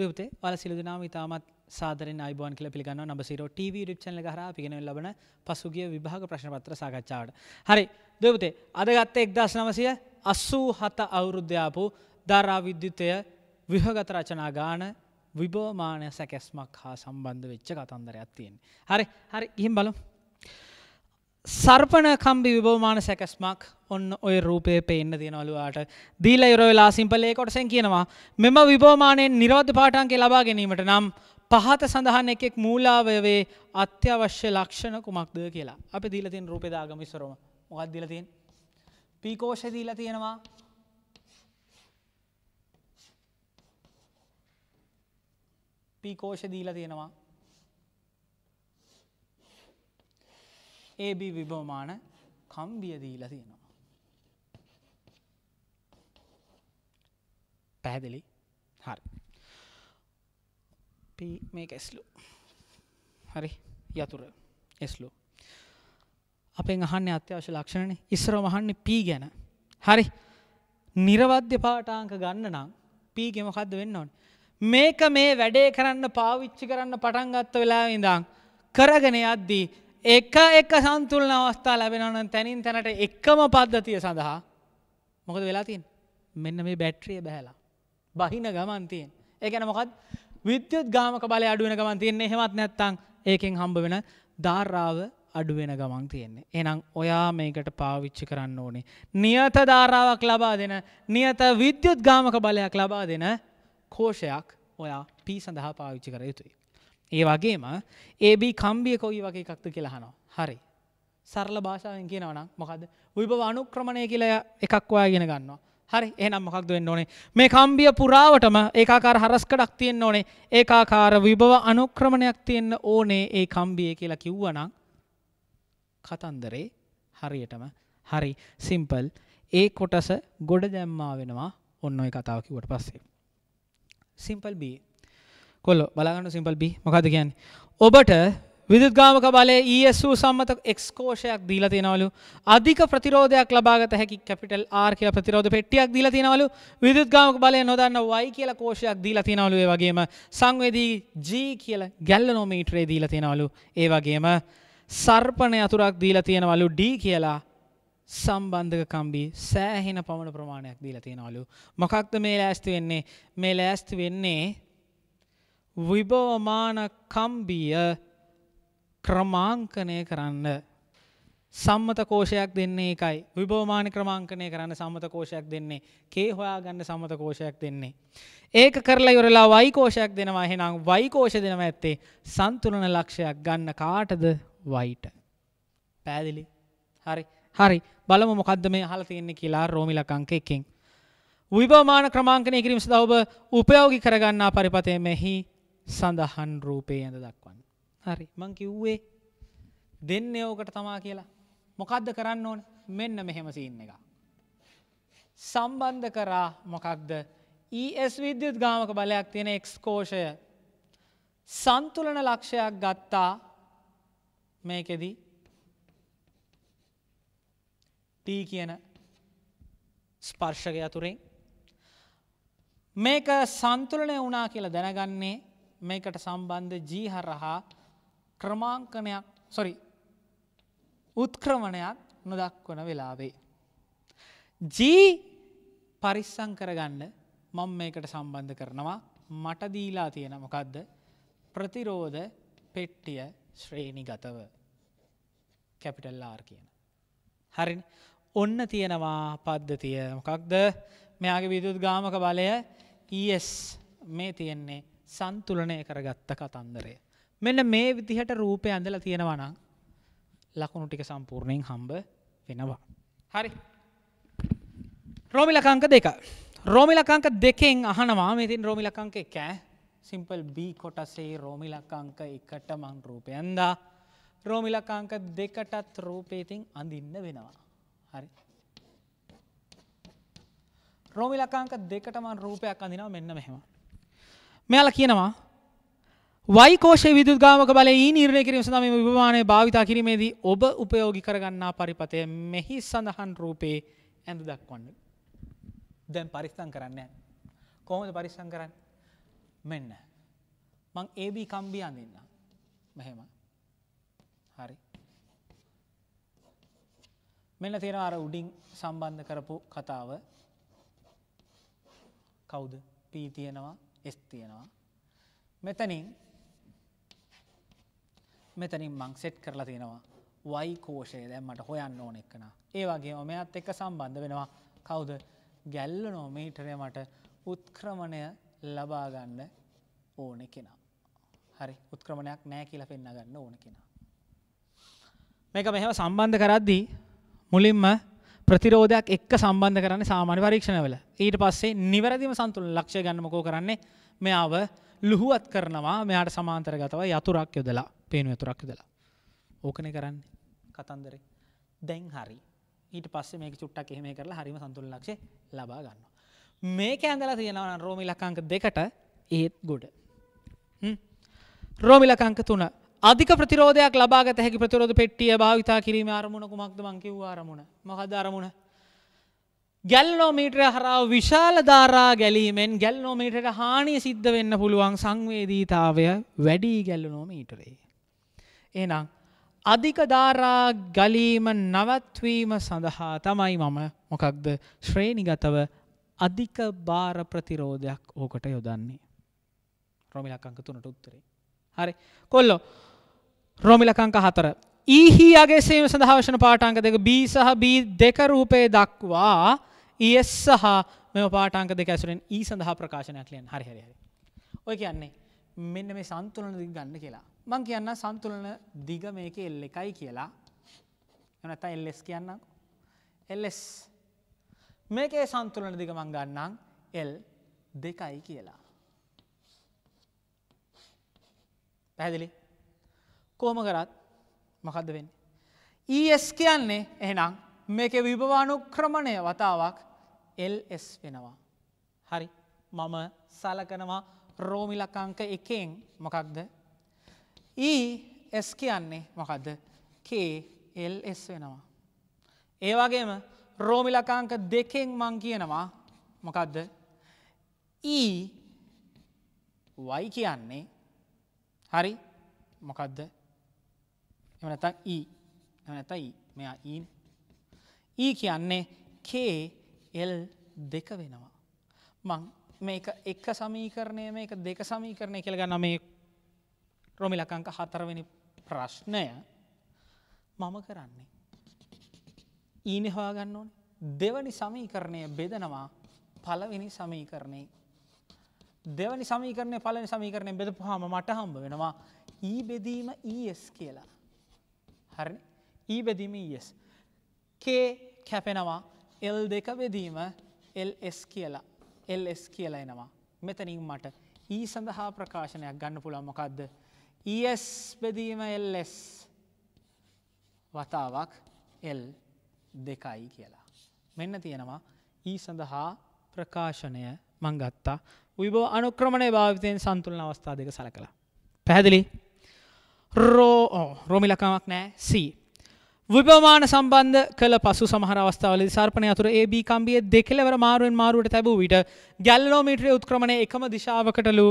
දූපතේ ඔයාලා සියලු දෙනාම ඉතාමත් සාදරෙන් අයිබෝන් කියලා පිළිගන්නවා නඹ 0 TV YouTube channel එක හරහා අපි ගෙනෙන ලබන පසුගිය විභාග ප්‍රශ්න පත්‍ර සාකච්ඡාවට. හරි දූපතේ අද ගත්තේ 1987 අවුරුද්දේ ආපු ධාරා විද්‍යුතය විහගත රචනා ගාන විභවමාන සැකැස්මක් හා සම්බන්ධ වෙච්ච කතන්දරයක් තියෙනවා. හරි හරි ගිහින් බලමු. සර්පන කම්බි විබෝමාන සැකස්මක් ඔන්න ඔය රූපය පේන්න තියෙනවලුවාට දීල යුරවෙලා සිම්පලේ කොටසෙන් කියනවා මෙම විබෝමානයෙන් නිරෝධ පාටන්ගේ ලබා ගැනීමට නම් පහත සඳහන් එකෙක් මූලාවයවේ අත්‍යවශ්‍ය ලක්ෂණ කුමක්ද කියලා අපි දීලතින් රූපෙදාගමිස්වරම මොකක් දිලතින් පීකෝෂ දීල තියෙනවා පීකෝෂ දීල තියෙනවා AB විභවමාන කම්බිය දීලා තියෙනවා. පැහැදිලි? හරි. P මේක ඇස්ලු. හරි. යතුරු ඇස්ලු. අපෙන් අහන්නේ අත්‍යවශ්‍ය ලක්ෂණනේ. ඉස්සරම අහන්නේ P ගැන. හරි. නිර්වද්‍ය පාඨාංක ගන්න නම් P ගේ මොකද්ද වෙන්න ඕනේ? මේක මේ වැඩේ කරන්න පාවිච්චි කරන්න පටන් ගත්ත වෙලාවේ ඉඳන් කරගෙන යද්දී එක එක සන්තුල්න අවස්ථා ලැබෙනවන තැනින් තැනට එක්කම පද්ධතිය සඳහා මොකද වෙලාතින් මෙන්න මේ බැට්‍රිය බැහලා බහින ගමන්තියෙන් ඒකැන මොකත් විද්‍යුත් ගාමක බල අඩුවෙන ගමන් තියන්නේ හෙමත් නැත්තං ඒකෙන් හම්බ වෙන ධාරාව අඩුවෙන ගමන් තියෙන්නේ. එනම් ඔයා මේකට පාවිච්චි කරන්න ඕනේ. නියත ධාරාවක් ලබා දෙන නියත විද්‍යුත් ගාමක බලයක් ලබා දෙන කෝෂයක් ඔයා පී සඳහා පාවිච්චි කර යුතුයි. ඒ වගේම ඒබ කම්බිය කොයි වගේ එකක්ද කියලාහනවා හරි සරල භාෂාවෙන් කියනවනම් මොකද විභව අනුක්‍රමණය කියලා එකක් ඔයා ඉගෙන ගන්නවා හරි එහෙනම් මොකක්ද වෙන්න ඕනේ මේ කම්බිය පුරාවටම ඒකාකාර හරස්කඩක් තියෙන්න ඕනේ ඒකාකාර විභව අනුක්‍රමණයක් තියෙන්න ඕනේ ඒ කම්බිය කියලා කිව්වනම් කතන්දරේ හරියටම හරි සිම්පල් ඒ කොටස ගොඩ දැම්මා වෙනවා ඔන්න ඔය කතාව කිව්වට පස්සේ සිම්පල් බී කොල්ල බලාගන්න සිම්පල් බි මොකද කියන්නේ ඔබට විදුද්ගාමක බලය ESU සම්මත එක්ස්කෝෂයක් දීලා තියෙනවලු අධික ප්‍රතිරෝධයක් ලබාගත හැකි කැපිටල් R කියලා ප්‍රතිරෝධ පෙට්ටියක් දීලා තියෙනවලු විදුද්ගාමක බලය නොදන්න Y කියලා කෝෂයක් දීලා තියෙනවලු ඒ වගේම සංවේදී G කියලා ගැල්ලනෝමීටරේ දීලා තියෙනවලු ඒ වගේම සර්පණ යතුරක් දීලා තියෙනවලු D කියලා සම්බන්ධක කම්බි සෑහෙන පමණ ප්‍රමාණයක් දීලා තියෙනවලු මොකක්ද මේ ලෑස්ති වෙන්නේ මේ ලෑස්ති වෙන්නේ විභවමාන කම්බිය ක්‍රමාංකනය කරන්න. සම්මත කෝෂයක් දෙන්නේ එකයි විභවමාන ක්‍රමාංකනය කරන්න සම්මත කෝෂයක් දෙන්නේ කේ හොයා ගන්න සම්මත කෝෂයක් දෙන්නේ. ඒක කරලා යොරලා වයිකෝෂයක් දෙනවා එහෙනම් වයිකෝෂ දෙනව ඇත්තේ සන්තුලන ලක්ෂයක් ගන්න කාටද වයිට. පැදිලි හරි හරි බලම මොකද මේ හල තියෙන්නේ කියලා රෝමිලකංක එකින්. විභවමාන ක්‍රමාංකනය කිරීම සදවබ උපයෝගි කරගන්නා පරිපතය මෙහි සඳහන් රූපේ ඇඳ දක්වන්න. හරි මං කිව්වේ දෙන්න ඕකට තමා කියලා මොකක්ද කරන්න ඕන මෙන්න මෙහෙම සින්න එක. සම්බන්ධ කරා මොකක්ද ES විද්‍යුත් ගාමක බලයක් තියෙන එක්ස්කෝෂය සන්තුලන ලක්ෂයක් ගත්තා මේකෙදී T කියන ස්පර්ශක අතුරෙන් මේක සන්තුලනය වනා කියලා දැනගන්නේ මේකට සම්බන්ධ ජීහරහා ක්‍රමාංකනයක් සොරි උත්ක්‍රමණයක් නොදක්වන වෙලාවේ. ජී පරිස්සං කරගන්න මං මේකට සම්බන්ධ කරනවා මට දීලා තියෙන මොකක්ද ප්‍රතිරෝධ පෙට්ටිය ශ්‍රේණි ගතව කැපිටල්ලාර් කියන. හරි ඔන්න තියෙනවා පද්ධතිය මොකක්ද මෙයාගේ විදුත් ගාමක බලය ES මේ තියෙන්නේ සන්තුලනය කරගත්ත කතන්දරය. මෙන්න මේ විදිහට රූපය ඇඳල තියෙනවනම් ලකුණු ටික සම්පූර්ණයෙන් හම්බ වෙනවා. හරි රෝමිලකංක දෙක. රෝමිලකංක දෙකෙන් අහනවා මෙතින් රෝමිලකංක එකෑ සිම්පල් බී කොටසේ රෝමිලකංක එකට මං රූපයන්දා රෝමිලකංක දෙකටත් රූපේතින් අඳින්න වෙනවා. හරි. රෝමිලකංක දෙකටමන් රූපයක් අඳිනව මෙන්න මෙහෙම. මෙයාලා කියනවා වයිකෝෂයේ විදුද්ගාමක බලය ඊ නිර්ණය කිරීම සඳහා මේ විභවමානය භාවිතා කිරීමේදී ඔබ උපයෝගී කරගන්නා පරිපතය මෙහි සඳහන් රූපේ ඇඳ දක්වන්න. දැන් පරිස්සම් කරන්න. කොහොමද පරිස්සම් කරන්න? මෙන්න. මං AB කම්බිය අඳින්න. මෙහෙම. හරි. මෙන්න තියෙනවා අර උඩින් සම්බන්ධ කරපු කතාව. කවුද? P තියෙනවා S තියෙනවා. මෙතනින් මෙතනින් මං සෙට් කරලා තියෙනවා y කෝෂය දැන් මට හොයන්න ඕන එකන. ඒ වගේම මෙයත් එක්ක සම්බන්ධ වෙනවා කවුද? ගැල්වනෝමීටරය මට උත්ක්‍රමණය ලබා ගන්න ඕන කෙනා. හරි උත්ක්‍රමණයක් නෑ කියලා පෙන්න ගන්න ඕන කෙනා. මේක මෙහෙම සම්බන්ධ කරද්දී මුලින්ම ප්‍රතිරෝධයක් එක්ක සම්බන්ධ කරන්නේ සාමාන්‍ය පරීක්ෂණවල. ඊට පස්සේ නිවැරදිම සන්තුලන ලක්ෂ්‍ය ගන්න මොකෝ කරන්නේ? මෙයාව ලුහුවත් කරනවා මෙයාට සමාන්තරගතව යතුරක් යොදලා, පේන යතුරක් යොදලා. ඕකනේ කරන්නේ කතන්දරේ. දැන් හරි. ඊට පස්සේ මේක චුට්ටක් එහෙම කරලා හරිම සන්තුලන ලක්ෂ්‍ය ලබා ගන්නවා. මේක ඇඳලා තියෙනවා නම් රෝමි ලක්ෂාංක දෙකට ඒත් ගොඩ. හ්ම්. රෝමි ලක්ෂාංක 3 අධික ප්‍රතිරෝධයක් ලබාගත හැකි ප්‍රතිරෝධ පෙට්ටිය භාවිතා කිරීම අරමුණ කුමක්ද මංකිව් අරමුණ මහද අරමුණ. ගැල්ලෝමීට්‍ර හරාව විශාල ධාරා ගැලීමෙන් ගැල්ලෝමීටට හානිය සිද්ධ වෙන්න පුළුවන් සංවේදීතාවය වැඩී ගැල්ලනෝමීටරේ. එනම් අධික ධාරා ගලීම නවත්වීම සඳහා තමයි මම මොකක්ද ශ්‍රේණිගතව අධික භාර ප්‍රතිරෝධයක් ඕකට යොදන්නේ. රොමිලක් අංක තුනට උත්තරේ. හරි කොල්ලෝ රෝමිලකංක හතර. ඊහිගේ සේම සඳහාවශන පාටාංක දෙක බී සහ බී දෙක රූපය දක්වා ඒස් e, සහ මෙම පාටාංක දෙක ඇසුරෙන් ඒ e සඳහා ප්‍රකාශනයක් ලියන් හරිහරි. ඔය කියන්නේ මෙන්න මේ සන්තුලන දිග ගන්න කියලා. මං කියන්න සන්තුලන දිග මේක එල් එකයි කියලා එනත එල්ස් කියන්න එල්ස් මේකේ සන්තුලන දිග මං ගන්නම් එල් දෙකයි කියලා. පැහැදිලි කෝම කරත් මකද වෙන්නේ. ES කියන්නේ එහෙනම් මේක විභවානුක්‍රමණය වතාවක් LS වෙනවා. හරි මම සලකනවා රෝමිලකංක එකෙන් මොකක්ද. ES කියන්නේ මොකක්ද KLS වෙනවා. ඒවාගේම රෝමිලකාංක දෙකෙන් මං කියනවා මොකක්ද E වයි කියන්නේ හරි මොකක්ද එම නැතන් E එම නැත e. මෙයා E E කියන්නේ කල් දෙක වෙනවා මං මේක එක සමීකරණය මේක දෙක සමීකරණය කෙළ ගන්න මේ රොමිලකංක හතරවෙනි ප්‍රශ්නය මම කරන්නේ. ඊන e හොයාගන්න ඕන දෙවනි සමීකරණය බෙදනවා පලවෙනි සමීකරණය. දෙවනි සමීකරණය පලනි සමීකරණය බෙදපුහම මට හම්බ වෙනවා ඊ e බෙදීම ඊස් කියලා. හරි ඊ බෙදීම ස් කේ කැපෙනවා එල් දෙක බෙදීම එල්ස් කියලා එල්ස් කියලා එනවා මෙතනින් මට ඊ e සඳහා ප්‍රකාශනයක් ගන්න පුළා මොකක්ද ඊස් e බෙදීම එල්ස් වතාවක් එල් දෙකයි කියලා මෙන්න තියෙනවා ඊ e සඳහා ප්‍රකාශනය මංගත්තා උයිබෝ අනුක්‍රමණය භාවිතයෙන් සන්තුලන අවස්ථා දෙක සල කළ පැහැදිලි රෝ රෝමිලකමක් නෑ C. විපමාන සම්බන්ධ කළ පසු සමහර අවස්ථාවල සර්පනය අතුර AB කම්බිය දෙකලවර මාරුවෙන් මාරුවට තැබූ විට ගැල්ලෝමීට්‍රය උත්ක්‍රමණය එකම දිශාවකටලු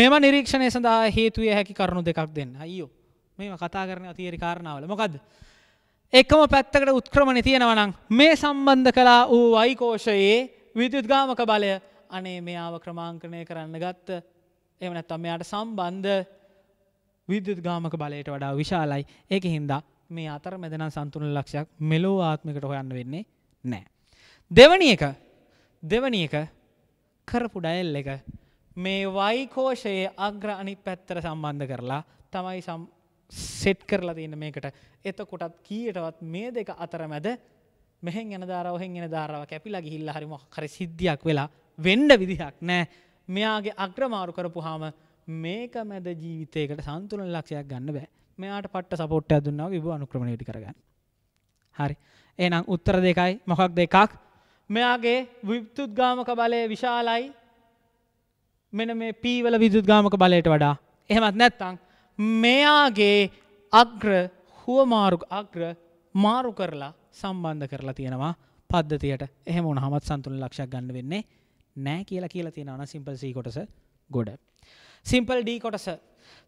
මෙම නිරීක්ෂණය සඳහා හේතුවය හැකි කරුණු දෙකක් දෙන්න. අයියෝ මෙම කතා කරන තීරි කාරණාවල මොකද. එකම පැත්තකට උත්ක්‍රමණ තියෙනවනම් මේ සම්බන්ධ කලා වූ වයිකෝෂයේ විදුත්ගාමක බලය අනේ මේ ආව ක්‍රමාංකණය කරන්න ගත්ත එමනැත්තම් මෙයාට සම්බන්ධ විද්‍යුත් ගාමක බලයට වඩා විශාලයි ඒක හින්දා මේ අතර මෙදනම් සන්තුන ලක්ෂයක් මෙලෝ ආත්මිකට හොයන්න වෙන්නේ නෑ. දෙවනි එක දෙවනි එක කරපු ඩයල් එක මේ වයිකෝෂයේ අග්‍ර අනි පැත්තර සම්බන්ධ කරලා තමයි සෙට් කරලා තියන්න මේකට එතකොටත් කීයටවත් මේ දෙක අතර මැද මෙහෙන් එන ධාරාවහෙන් එන ධාරාව කැපිලා ගිහිල්ලා හරි මොකක් හරි සිද්ධියක් වෙලා වෙන්න විදිහක් නෑ මෙයාගේ අග්‍රමාරු කරපුවාම මේක මැද ජීවිතයකට සන්තුලන ලක්ෂයක් ගන්න බෑ මෙයාට පට්ට සපෝට්ට දුන්නාව විබ අනුක්‍රමණයට කරගන්න හරි එනම් උත්තර දෙකයි මොකක් දෙකක් මෙයාගේ විප්තුත් ගාමක බලය විශාලයි මෙන මේ පීවල විදුත් ගාමක බලයට වඩා එහෙමත් නැත්තං මෙයාගේ අග්‍ර හුවමාරු අග්‍ර මාරු කරලා සම්බන්ධ කරලා තියෙනවා පද්ධතියට එහෙම උනහමත් සන්තුලන ලක්ෂයක් ගන්න වෙන්නේ නෑ කියලා කියලා තියෙනවා සිම්පල්සී කොටස ගොඩ සිම්පල් ඩී කොටස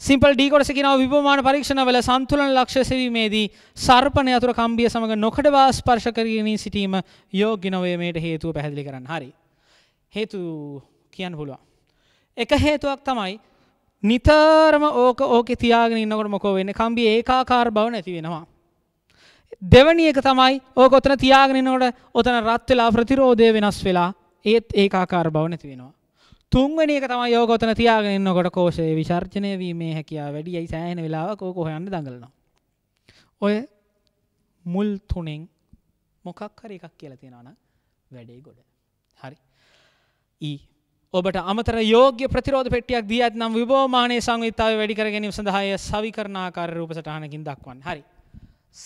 සිම්පල් ඩී කොටස කියනවා විපමාන පරීක්ෂණවල සන්තුලන ලක්ෂ්‍ය සෙවීමේදී සර්පණ යතුරු කම්බිය සමග නොකඩවා ස්පර්ශ කරගෙන සිටීම යෝග්‍ය නොවේ මේට හේතුව පැහැදිලි කරන්න. හරි. හේතු කියන්න පුළුවන්. එක හේතුවක් තමයි නිතරම ඕක ඕකේ තියාගෙන ඉන්නකොට මොකෝ වෙන්නේ? කම්බිය ඒකාකාර බව නැති වෙනවා. දෙවැනි එක තමයි ඕක ඔතන තියාගෙන ඉන්නකොට ඔතන රත් වෙලා ප්‍රතිරෝධය වෙනස් වෙලා ඒත් ඒකාකාර බව නැති වෙනවා. තුන්වැනි එක තමයි යෝගෝතන තියාගෙන ඉන්නකොට කෝෂයේ විසර්ජනය වීමේ හැකියාව වැඩියි සෑහෙන වෙලාවක ඕක හොයන්න දඟලනවා. ඔය මුල් තුනෙන් මොකක් හරි එකක් කියලා තියෙනවා නම් වැඩේ ගොඩ. හරි. ඊ ඔබට අමතර යෝග්‍ය ප්‍රතිරෝධ පෙට්ටියක් දී ඇතනම් විභවමානයේ සංවිධාය වැඩි කර ගැනීම සඳහා එය සවිකරණාකාර රූප සටහනකින් දක්වන්න. හරි.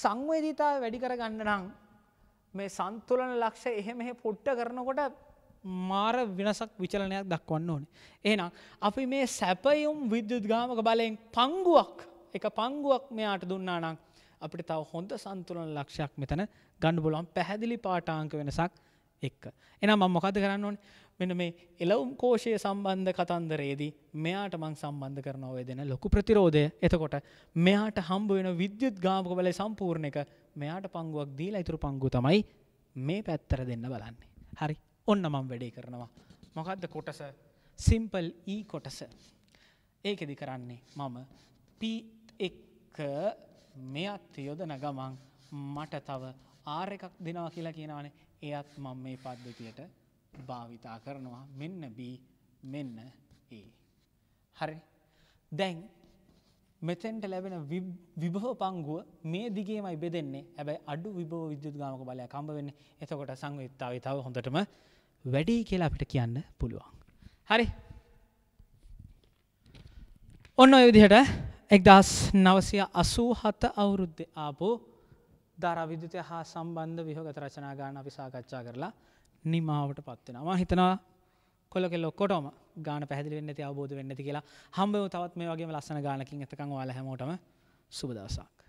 සංවේදීතාවය වැඩි කරගන්න නම් මේ සන්තුලන ලක්ෂ එහෙම එහෙ පොට්ට කරනකොට මාර වෙනසක් විචලනයක් දක්වන්න ඕන. එහෙනම් අපි මේ සැපයුම් විද්‍යුද්ගාමක බලයෙන් පංගුවක් එක පංගුවක් මෙයාට දුන්නා නම් අපිට තව හොඳ සන්තුලන ලක්ෂයක් මෙතන ගන්න බලුවන් පැහැදිලි පාටාංක වෙනසක් එක්ක. එනම් මම මොකද කරන්න ඕනේ? මෙන්න මේ එලවුම් කෝෂය සම්බන්ධ කතන්දරයේදී මෙයාට මං සම්බන්ධ කරනව වෙදෙන ලොකු ප්‍රතිරෝධය. එතකොට මෙයාට හම්බ වෙන විද්‍යුත් ගාමක බලය සම්පූර්ණ එක මෙයාට පංගුවක් දීලා ඉතුරු පංගුව තමයි මේ පැත්තර දෙන්න බලන්නේ. හරි. ඔන්න මම වැඩේ කරනවා. මොකක්ද කොටස සිම්පල් ඊ e කොටස. ඒකෙදි කරන්නේ මම පීත් එක්ක මෙයත් යොදන ගමන් මට තව ආර එකක් දෙනවා කියලා කියනවනේ එයත් මං මේ පද්ධතියට භාවිතා කරනවා මෙන්න බී මෙන්න ඒ. හරි දැන් මෙතැන්ට ලැබෙන විභව පංගුව මේ දිගේමයි බෙදෙන්නේ ඇබැයි අඩු විභව විද්‍යුත් ගාමක බලය කම්බ වෙන්න එතකොට සංයුත්තාව තව හොඳටම වැඩි කියලා අපිට කියන්න පුළුවන්. හරි ඔන්න ඔය විදිහට එක්දස් නවසය අසූ හත අවුරුද්ධ ආපු දරවිදුතය හා සම්බන්ධ විහෝගත රචනා ගාන අපි සාකච්ඡා කරලා නිමාවට පත්වෙනවා හිතනවා කොල කෙල්ලොක්කොටම ගාන පැදිලි වෙන්න ඇති අවබෝධ වෙන්නති කියලා හම්බව තවත් මේ වගේ ලස්සන ගානකින් ඇතකං වාල හැමෝටම සුබදවසක්